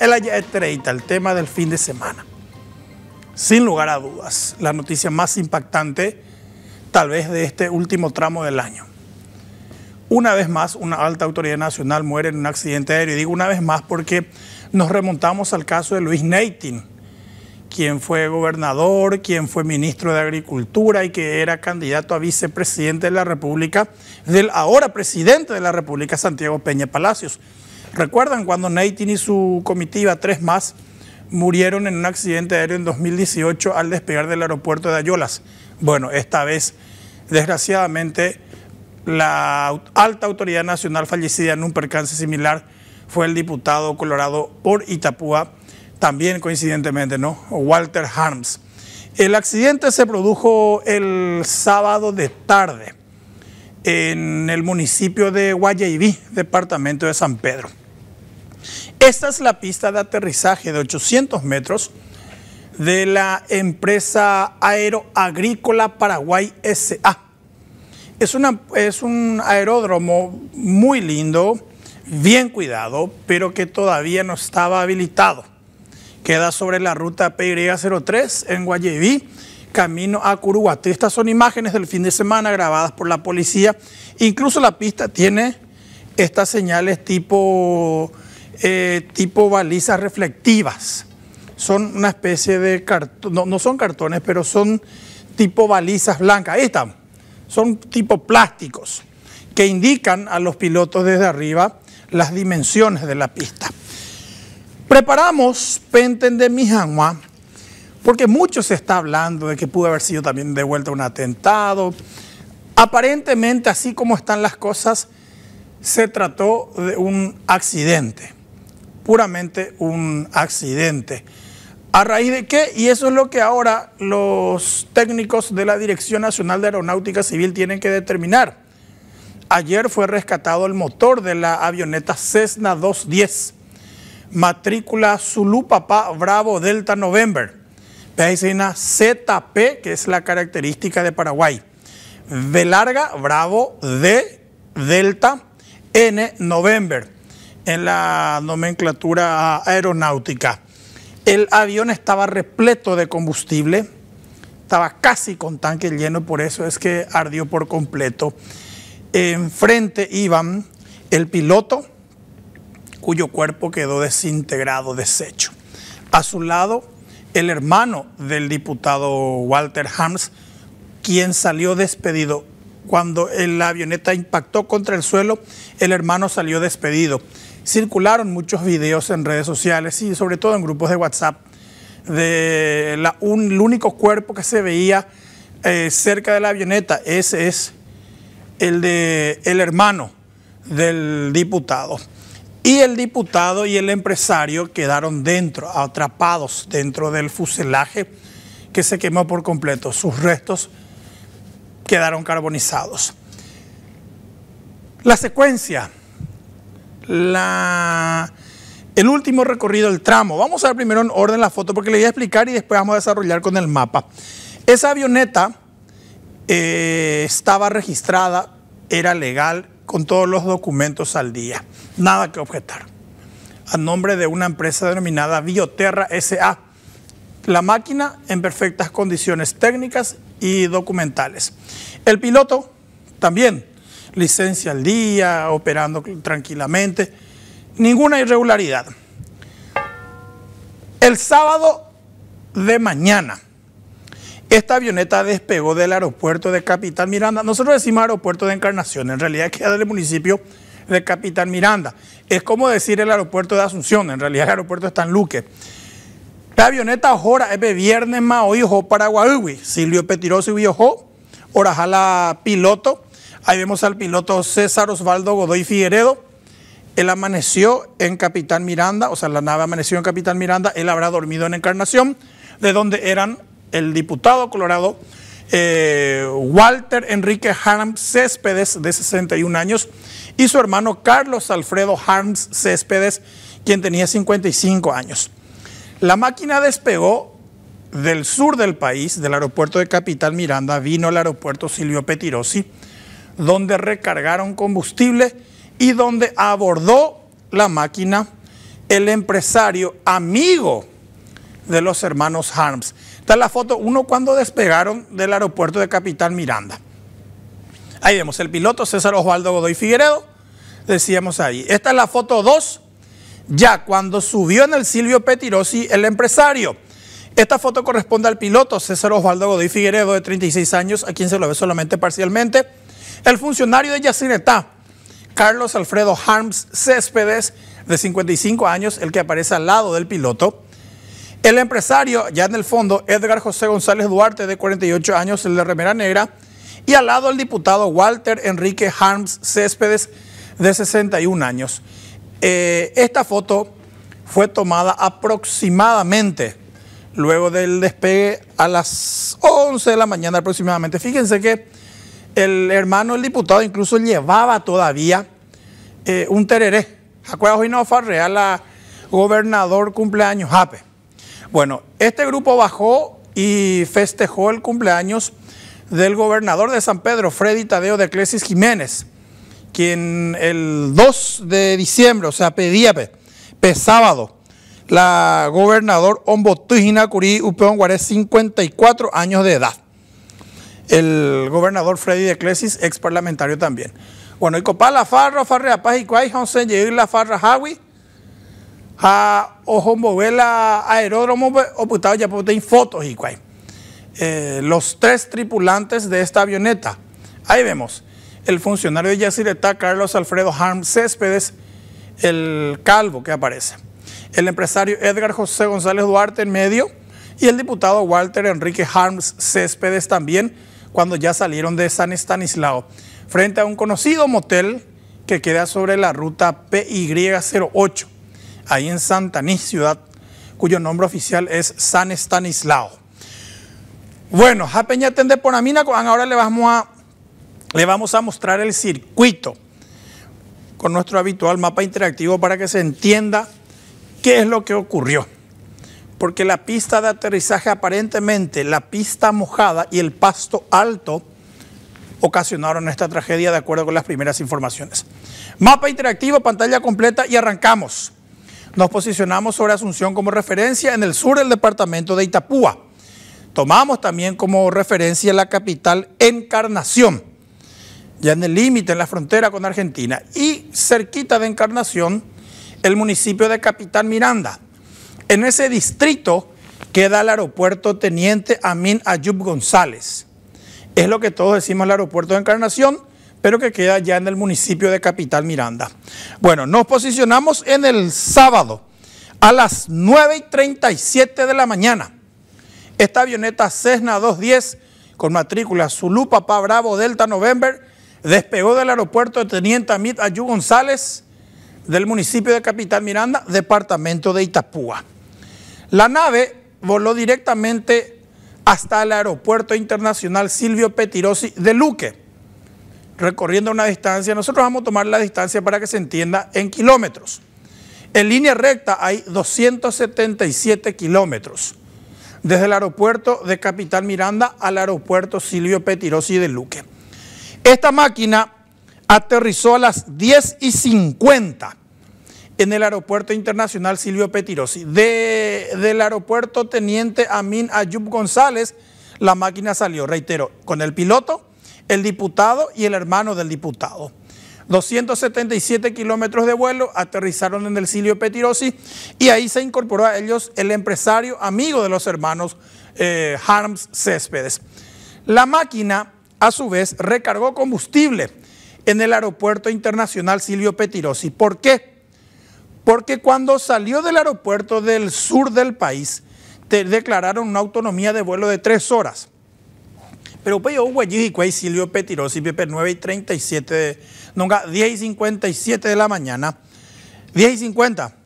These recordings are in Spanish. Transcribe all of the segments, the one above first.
el allá 30 el tema del fin de semana. Sin lugar a dudas, la noticia más impactante tal vez de este último tramo del año. Una vez más, una alta autoridad nacional muere en un accidente aéreo. Y digo una vez más porque nos remontamos al caso de Luis Neitin, quien fue gobernador, quien fue ministro de Agricultura y que era candidato a vicepresidente de la República, del ahora presidente de la República, Santiago Peña Palacios. ¿Recuerdan cuando Neitin y su comitiva, tres más, murieron en un accidente aéreo en 2018 al despegar del aeropuerto de Ayolas? Bueno, esta vez, desgraciadamente, la alta autoridad nacional fallecida en un percance similar fue el diputado colorado por Itapúa, también coincidentemente, ¿no? Walter Harms. El accidente se produjo el sábado de tarde en el municipio de Guayaibí, departamento de San Pedro. Esta es la pista de aterrizaje de 800 metros de la empresa Aeroagrícola Paraguay S.A. Es, es un aeródromo muy lindo, bien cuidado, pero que todavía no estaba habilitado. Queda sobre la ruta PY03 en Guayaquil camino a Curuguate. Estas son imágenes del fin de semana grabadas por la policía. Incluso la pista tiene estas señales tipo, eh, tipo balizas reflectivas. Son una especie de cartón, no, son cartones, pero son tipo balizas blancas. Estas están, son tipo plásticos que indican a los pilotos desde arriba las dimensiones de la pista. Preparamos Penten de Mijangua. Porque mucho se está hablando de que pudo haber sido también devuelto un atentado. Aparentemente, así como están las cosas, se trató de un accidente, puramente un accidente. ¿A raíz de qué? Y eso es lo que ahora los técnicos de la Dirección Nacional de Aeronáutica Civil tienen que determinar. Ayer fue rescatado el motor de la avioneta Cessna 210, matrícula Zulu Papá Bravo Delta November una ZP, que es la característica de Paraguay. V larga, bravo, D, delta, N, November, en la nomenclatura aeronáutica. El avión estaba repleto de combustible, estaba casi con tanque lleno, por eso es que ardió por completo. Enfrente iban el piloto, cuyo cuerpo quedó desintegrado, deshecho. A su lado, el hermano del diputado Walter Hams, quien salió despedido. Cuando la avioneta impactó contra el suelo, el hermano salió despedido. Circularon muchos videos en redes sociales y sobre todo en grupos de WhatsApp de un, el único cuerpo que se veía eh, cerca de la avioneta. Ese es el de el hermano del diputado. Y el diputado y el empresario quedaron dentro, atrapados dentro del fuselaje que se quemó por completo. Sus restos quedaron carbonizados. La secuencia, la, el último recorrido, el tramo. Vamos a ver primero en orden la foto porque le voy a explicar y después vamos a desarrollar con el mapa. Esa avioneta eh, estaba registrada, era legal, con todos los documentos al día. Nada que objetar. A nombre de una empresa denominada Bioterra SA. La máquina en perfectas condiciones técnicas y documentales. El piloto también, licencia al día, operando tranquilamente, ninguna irregularidad. El sábado de mañana esta avioneta despegó del aeropuerto de Capital Miranda. Nosotros decimos aeropuerto de Encarnación, en realidad queda del municipio de Capital Miranda. Es como decir el aeropuerto de Asunción, en realidad el aeropuerto está en Luque. La avioneta ahora es viernes para Paraguayui, Silvio Petiroso y Biojo, Orajala Piloto. Ahí vemos al piloto César Osvaldo Godoy Figueredo. Él amaneció en Capitán Miranda, o sea, la nave amaneció en Capitán Miranda, él habrá dormido en Encarnación, de donde eran el diputado colorado eh, Walter Enrique Harms Céspedes, de 61 años, y su hermano Carlos Alfredo Harms Céspedes, quien tenía 55 años. La máquina despegó del sur del país, del aeropuerto de Capital Miranda, vino al aeropuerto Silvio Petirossi, donde recargaron combustible y donde abordó la máquina el empresario amigo de los hermanos Harms. Esta es la foto, uno cuando despegaron del aeropuerto de Capital Miranda. Ahí vemos el piloto César Osvaldo Godoy Figueredo, decíamos ahí. Esta es la foto 2, ya cuando subió en el Silvio Petirosi el empresario. Esta foto corresponde al piloto César Osvaldo Godoy Figueredo, de 36 años, a quien se lo ve solamente parcialmente. El funcionario de Yacinetá, Carlos Alfredo Harms Céspedes, de 55 años, el que aparece al lado del piloto. El empresario, ya en el fondo, Edgar José González Duarte, de 48 años, el de Remera Negra, y al lado el diputado Walter Enrique Harms Céspedes, de 61 años. Eh, esta foto fue tomada aproximadamente luego del despegue a las 11 de la mañana aproximadamente. Fíjense que el hermano del diputado incluso llevaba todavía eh, un tereré. Acuérdate hoy no farreal a gobernador cumpleaños, Ape. Bueno, este grupo bajó y festejó el cumpleaños del gobernador de San Pedro, Freddy Tadeo de Clesis Jiménez, quien el 2 de diciembre, o sea, pedía, pe, sábado, la gobernador Ombotujina Curí Upeón Guare, 54 años de edad. El gobernador Freddy de Clesis, ex parlamentario también. Bueno, y copala la farra, farrea paz y la farra a la Aeródromo Oputado pues, oh, pues, pues, tener Fotos y eh, los tres tripulantes de esta avioneta. Ahí vemos el funcionario de Yacyretá, Carlos Alfredo Harms Céspedes, el calvo que aparece, el empresario Edgar José González Duarte en medio y el diputado Walter Enrique Harms Céspedes también, cuando ya salieron de San Estanislao, frente a un conocido motel que queda sobre la ruta PY08 ahí en Santanís, ciudad cuyo nombre oficial es San Estanislao. Bueno, a peñaten de Ponamina, ahora le vamos, a, le vamos a mostrar el circuito con nuestro habitual mapa interactivo para que se entienda qué es lo que ocurrió. Porque la pista de aterrizaje aparentemente, la pista mojada y el pasto alto ocasionaron esta tragedia de acuerdo con las primeras informaciones. Mapa interactivo, pantalla completa y arrancamos nos posicionamos sobre Asunción como referencia en el sur del departamento de Itapúa. Tomamos también como referencia la capital Encarnación, ya en el límite, en la frontera con Argentina, y cerquita de Encarnación, el municipio de Capitán Miranda. En ese distrito queda el aeropuerto Teniente Amin Ayub González. Es lo que todos decimos el aeropuerto de Encarnación, pero que queda ya en el municipio de Capital Miranda. Bueno, nos posicionamos en el sábado a las 9 y 37 de la mañana. Esta avioneta Cessna 210 con matrícula Zulu Papá Bravo Delta November despegó del aeropuerto de Teniente Amit Ayú González del municipio de Capital Miranda, departamento de Itapúa. La nave voló directamente hasta el aeropuerto internacional Silvio Petirosi de Luque recorriendo una distancia, nosotros vamos a tomar la distancia para que se entienda en kilómetros. En línea recta hay 277 kilómetros, desde el aeropuerto de Capital Miranda al aeropuerto Silvio Petirossi de Luque. Esta máquina aterrizó a las 10 y 50 en el aeropuerto internacional Silvio Petirossi. De, del aeropuerto Teniente Amin Ayub González, la máquina salió, reitero, con el piloto, el diputado y el hermano del diputado. 277 kilómetros de vuelo, aterrizaron en el Silvio Petirosi y ahí se incorporó a ellos el empresario amigo de los hermanos eh, Harms Céspedes. La máquina, a su vez, recargó combustible en el Aeropuerto Internacional Silvio Petirosi. ¿Por qué? Porque cuando salió del aeropuerto del sur del país, te declararon una autonomía de vuelo de tres horas. Pero pues, y Silvio Petirosi, Pepe 9 y 37, de, no, 10 y 57 de la mañana, 10 y 50.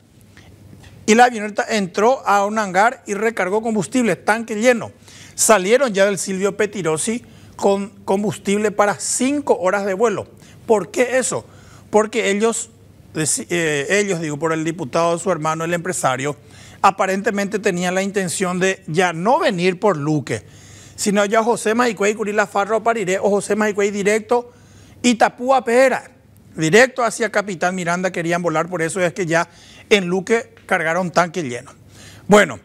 Y la avioneta entró a un hangar y recargó combustible, tanque lleno. Salieron ya del Silvio Petirosi con combustible para 5 horas de vuelo. ¿Por qué eso? Porque ellos, eh, ellos, digo, por el diputado, su hermano, el empresario, aparentemente tenían la intención de ya no venir por Luque, no ya José Maicuey Curila Farro Pariré o José Maicuey directo y tapúa Pera, directo hacia Capitán Miranda querían volar, por eso es que ya en Luque cargaron tanque lleno. Bueno,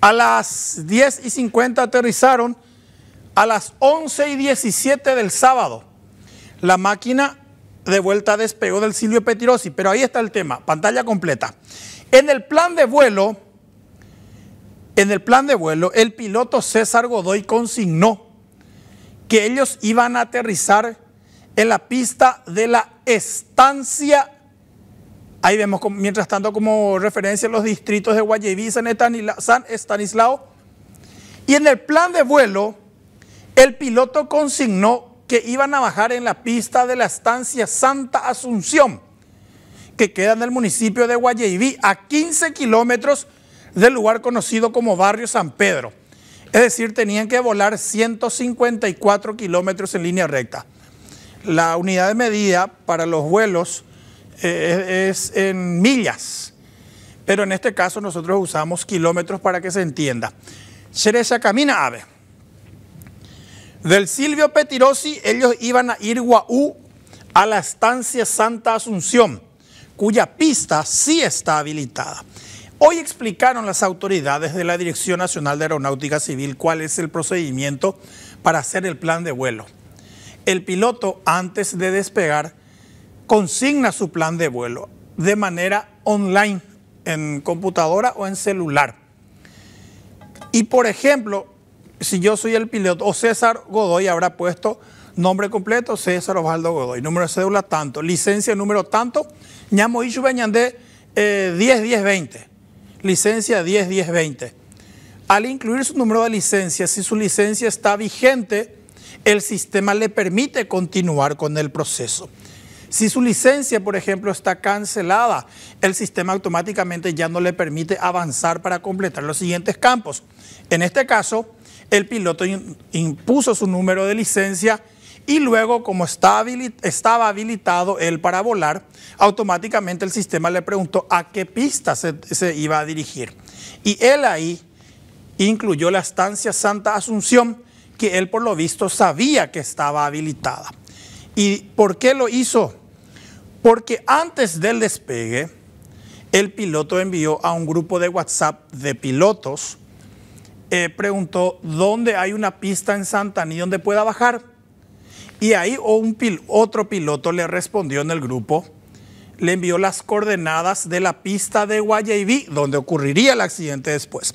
a las 10 y 50 aterrizaron, a las 11 y 17 del sábado, la máquina de vuelta despegó del Silvio Petirosi, pero ahí está el tema, pantalla completa. En el plan de vuelo, en el plan de vuelo, el piloto César Godoy consignó que ellos iban a aterrizar en la pista de la estancia. Ahí vemos, mientras tanto, como referencia los distritos de y San Estanislao. Y en el plan de vuelo, el piloto consignó que iban a bajar en la pista de la estancia Santa Asunción, que queda en el municipio de Guayabí, a 15 kilómetros del lugar conocido como Barrio San Pedro. Es decir, tenían que volar 154 kilómetros en línea recta. La unidad de medida para los vuelos eh, es en millas, pero en este caso nosotros usamos kilómetros para que se entienda. Cereza camina ave. Del Silvio Petirosi ellos iban a ir Guaú a la estancia Santa Asunción, cuya pista sí está habilitada. Hoy explicaron las autoridades de la Dirección Nacional de Aeronáutica Civil cuál es el procedimiento para hacer el plan de vuelo. El piloto, antes de despegar, consigna su plan de vuelo de manera online, en computadora o en celular. Y por ejemplo, si yo soy el piloto, o César Godoy habrá puesto nombre completo, César Osvaldo Godoy, número de cédula tanto, licencia número tanto, ñamo y 10 101020 licencia 10 10 20. Al incluir su número de licencia, si su licencia está vigente, el sistema le permite continuar con el proceso. Si su licencia, por ejemplo, está cancelada, el sistema automáticamente ya no le permite avanzar para completar los siguientes campos. En este caso, el piloto impuso su número de licencia y luego como estaba habilitado él para volar, automáticamente el sistema le preguntó a qué pista se, iba a dirigir. Y él ahí incluyó la estancia Santa Asunción, que él por lo visto sabía que estaba habilitada. ¿Y por qué lo hizo? Porque antes del despegue, el piloto envió a un grupo de WhatsApp de pilotos, eh, preguntó dónde hay una pista en Santa ni donde pueda bajar y ahí otro piloto le respondió en el grupo, le envió las coordenadas de la pista de Guayabí, donde ocurriría el accidente después.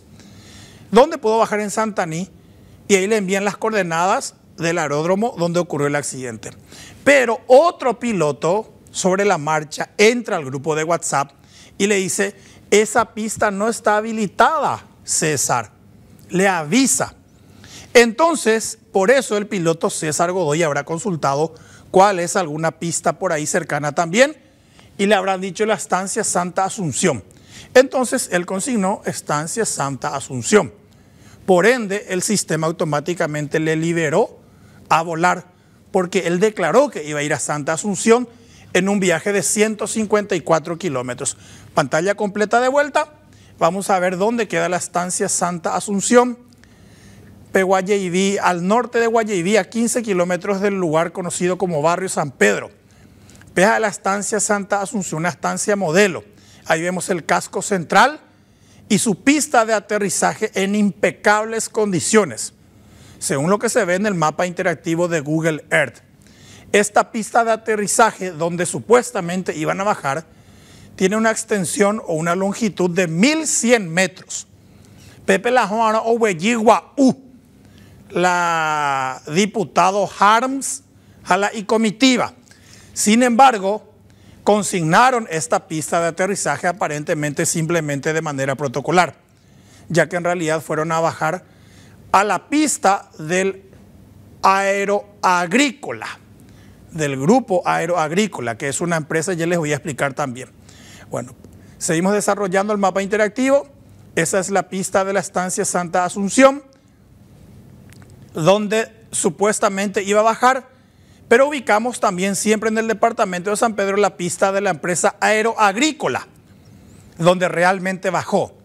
Donde pudo bajar en Santaní y ahí le envían las coordenadas del aeródromo donde ocurrió el accidente. Pero otro piloto sobre la marcha entra al grupo de WhatsApp y le dice, esa pista no está habilitada, César. Le avisa. Entonces, por eso el piloto César Godoy habrá consultado cuál es alguna pista por ahí cercana también y le habrán dicho la estancia Santa Asunción. Entonces, él consignó estancia Santa Asunción. Por ende, el sistema automáticamente le liberó a volar porque él declaró que iba a ir a Santa Asunción en un viaje de 154 kilómetros. Pantalla completa de vuelta. Vamos a ver dónde queda la estancia Santa Asunción. Peguayeidí, al norte de Guayeidí, a 15 kilómetros del lugar conocido como Barrio San Pedro. peja la estancia Santa Asunción, una estancia modelo. Ahí vemos el casco central y su pista de aterrizaje en impecables condiciones, según lo que se ve en el mapa interactivo de Google Earth. Esta pista de aterrizaje, donde supuestamente iban a bajar, tiene una extensión o una longitud de 1.100 metros. Pepe La Juana o U la diputado Harms la y comitiva. Sin embargo, consignaron esta pista de aterrizaje aparentemente simplemente de manera protocolar, ya que en realidad fueron a bajar a la pista del aeroagrícola, del grupo aeroagrícola, que es una empresa, ya les voy a explicar también. Bueno, seguimos desarrollando el mapa interactivo, esa es la pista de la estancia Santa Asunción, donde supuestamente iba a bajar, pero ubicamos también siempre en el departamento de San Pedro la pista de la empresa aeroagrícola, donde realmente bajó.